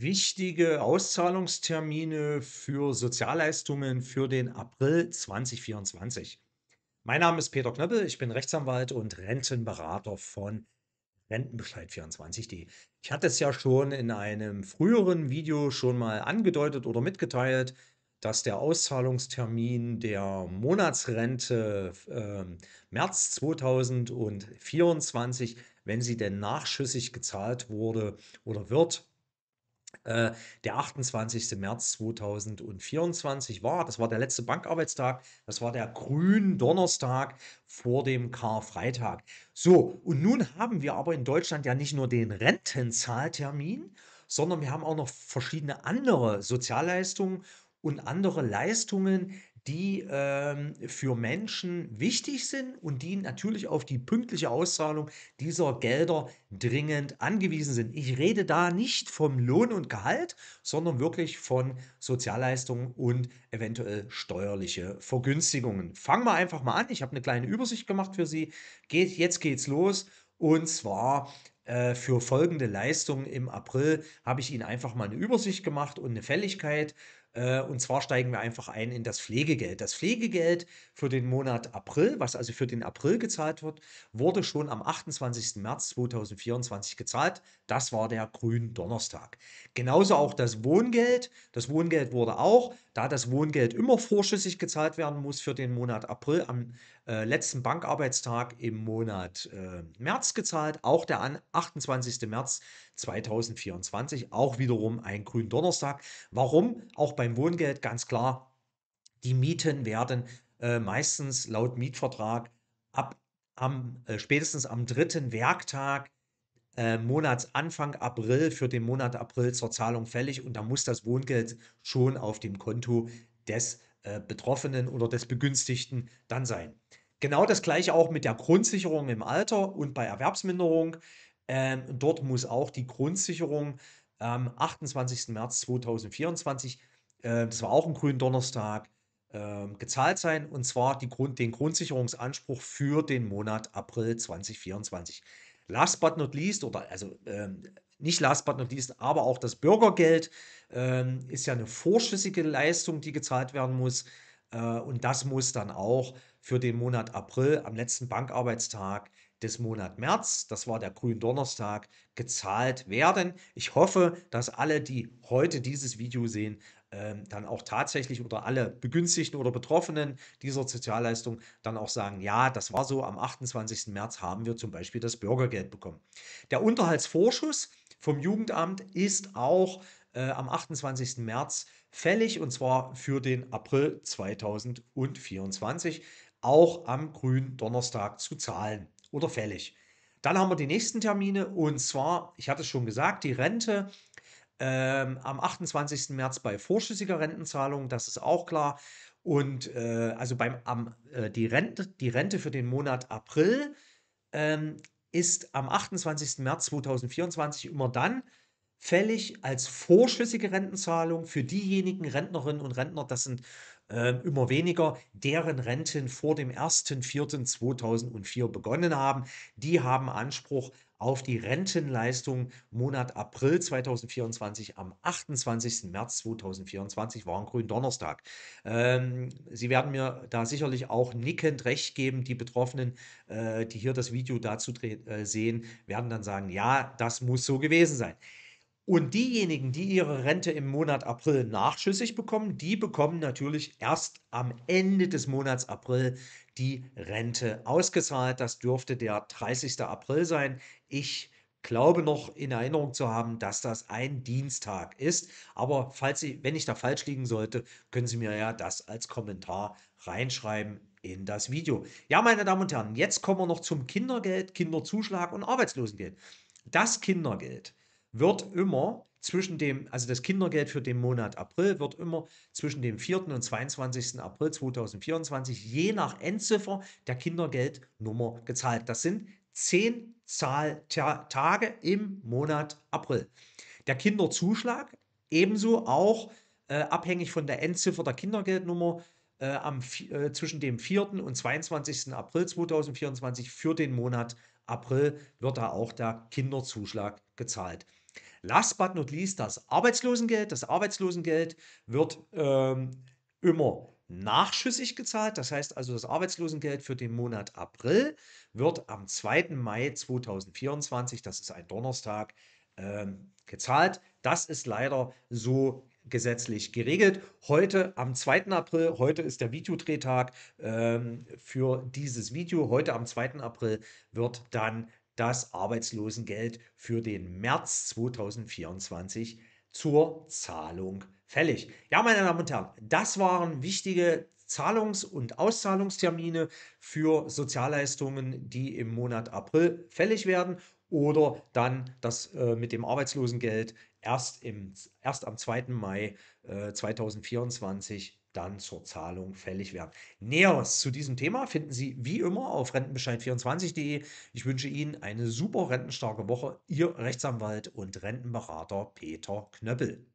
wichtige Auszahlungstermine für Sozialleistungen für den April 2024. Mein Name ist Peter Knöppel, ich bin Rechtsanwalt und Rentenberater von Rentenbescheid24.de. Ich hatte es ja schon in einem früheren Video schon mal angedeutet oder mitgeteilt, dass der Auszahlungstermin der Monatsrente äh, März 2024, wenn sie denn nachschüssig gezahlt wurde oder wird, äh, der 28. März 2024 war. Das war der letzte Bankarbeitstag. Das war der grüne Donnerstag vor dem Karfreitag. So, und nun haben wir aber in Deutschland ja nicht nur den Rentenzahltermin, sondern wir haben auch noch verschiedene andere Sozialleistungen und andere Leistungen, die ähm, für Menschen wichtig sind und die natürlich auf die pünktliche Auszahlung dieser Gelder dringend angewiesen sind. Ich rede da nicht vom Lohn und Gehalt, sondern wirklich von Sozialleistungen und eventuell steuerliche Vergünstigungen. Fangen wir einfach mal an. Ich habe eine kleine Übersicht gemacht für Sie. Geht, jetzt geht's los. Und zwar äh, für folgende Leistungen im April habe ich Ihnen einfach mal eine Übersicht gemacht und eine Fälligkeit äh, und zwar steigen wir einfach ein in das Pflegegeld. Das Pflegegeld für den Monat April, was also für den April gezahlt wird, wurde schon am 28. März 2024 gezahlt. Das war der Gründonnerstag. Genauso auch das Wohngeld. Das Wohngeld wurde auch, da das Wohngeld immer vorschüssig gezahlt werden muss, für den Monat April am äh, letzten Bankarbeitstag im Monat äh, März gezahlt, auch der an 28. März 2024, auch wiederum ein grünen Donnerstag. Warum? Auch beim Wohngeld ganz klar, die Mieten werden äh, meistens laut Mietvertrag ab am, äh, spätestens am dritten Werktag äh, Monatsanfang April für den Monat April zur Zahlung fällig und da muss das Wohngeld schon auf dem Konto des äh, Betroffenen oder des Begünstigten dann sein. Genau das gleiche auch mit der Grundsicherung im Alter und bei Erwerbsminderung. Ähm, dort muss auch die Grundsicherung am 28. März 2024, äh, das war auch ein grünen Donnerstag, äh, gezahlt sein. Und zwar Grund, den Grundsicherungsanspruch für den Monat April 2024. Last but not least, oder also ähm, nicht last but not least, aber auch das Bürgergeld ähm, ist ja eine vorschüssige Leistung, die gezahlt werden muss. Äh, und das muss dann auch für den Monat April am letzten Bankarbeitstag des Monats März, das war der grüne Donnerstag, gezahlt werden. Ich hoffe, dass alle, die heute dieses Video sehen, ähm, dann auch tatsächlich oder alle Begünstigten oder Betroffenen dieser Sozialleistung dann auch sagen, ja, das war so, am 28. März haben wir zum Beispiel das Bürgergeld bekommen. Der Unterhaltsvorschuss vom Jugendamt ist auch äh, am 28. März fällig und zwar für den April 2024 auch am grünen Donnerstag zu zahlen oder fällig. Dann haben wir die nächsten Termine und zwar, ich hatte es schon gesagt, die Rente ähm, am 28. März bei vorschüssiger Rentenzahlung, das ist auch klar. Und äh, also beim, am, äh, die, Rente, die Rente für den Monat April ähm, ist am 28. März 2024 immer dann fällig als vorschüssige Rentenzahlung für diejenigen Rentnerinnen und Rentner, das sind äh, immer weniger, deren Renten vor dem 1.4.2004 begonnen haben. Die haben Anspruch auf die Rentenleistung Monat April 2024 am 28. März 2024 war ein Gründonnerstag. Ähm, Sie werden mir da sicherlich auch nickend recht geben. Die Betroffenen, äh, die hier das Video dazu äh, sehen, werden dann sagen, ja, das muss so gewesen sein. Und diejenigen, die ihre Rente im Monat April nachschüssig bekommen, die bekommen natürlich erst am Ende des Monats April die Rente ausgezahlt. Das dürfte der 30. April sein. Ich glaube noch in Erinnerung zu haben, dass das ein Dienstag ist. Aber falls Sie, wenn ich da falsch liegen sollte, können Sie mir ja das als Kommentar reinschreiben in das Video. Ja, meine Damen und Herren, jetzt kommen wir noch zum Kindergeld, Kinderzuschlag und Arbeitslosengeld. Das Kindergeld wird immer zwischen dem, also das Kindergeld für den Monat April wird immer zwischen dem 4. und 22. April 2024 je nach Endziffer der Kindergeldnummer gezahlt. Das sind zehn Zahltage im Monat April. Der Kinderzuschlag ebenso auch äh, abhängig von der Endziffer der Kindergeldnummer äh, am, äh, zwischen dem 4. und 22. April 2024 für den Monat April wird da auch der Kinderzuschlag gezahlt. Last but not least das Arbeitslosengeld. Das Arbeitslosengeld wird ähm, immer nachschüssig gezahlt. Das heißt also, das Arbeitslosengeld für den Monat April wird am 2. Mai 2024, das ist ein Donnerstag, ähm, gezahlt. Das ist leider so gesetzlich geregelt. Heute am 2. April, heute ist der Videodrehtag ähm, für dieses Video. Heute am 2. April wird dann das Arbeitslosengeld für den März 2024 zur Zahlung fällig. Ja, meine Damen und Herren, das waren wichtige Zahlungs- und Auszahlungstermine für Sozialleistungen, die im Monat April fällig werden oder dann das äh, mit dem Arbeitslosengeld erst, im, erst am 2. Mai äh, 2024 dann zur Zahlung fällig werden. Näheres zu diesem Thema finden Sie wie immer auf rentenbescheid24.de. Ich wünsche Ihnen eine super rentenstarke Woche. Ihr Rechtsanwalt und Rentenberater Peter Knöppel.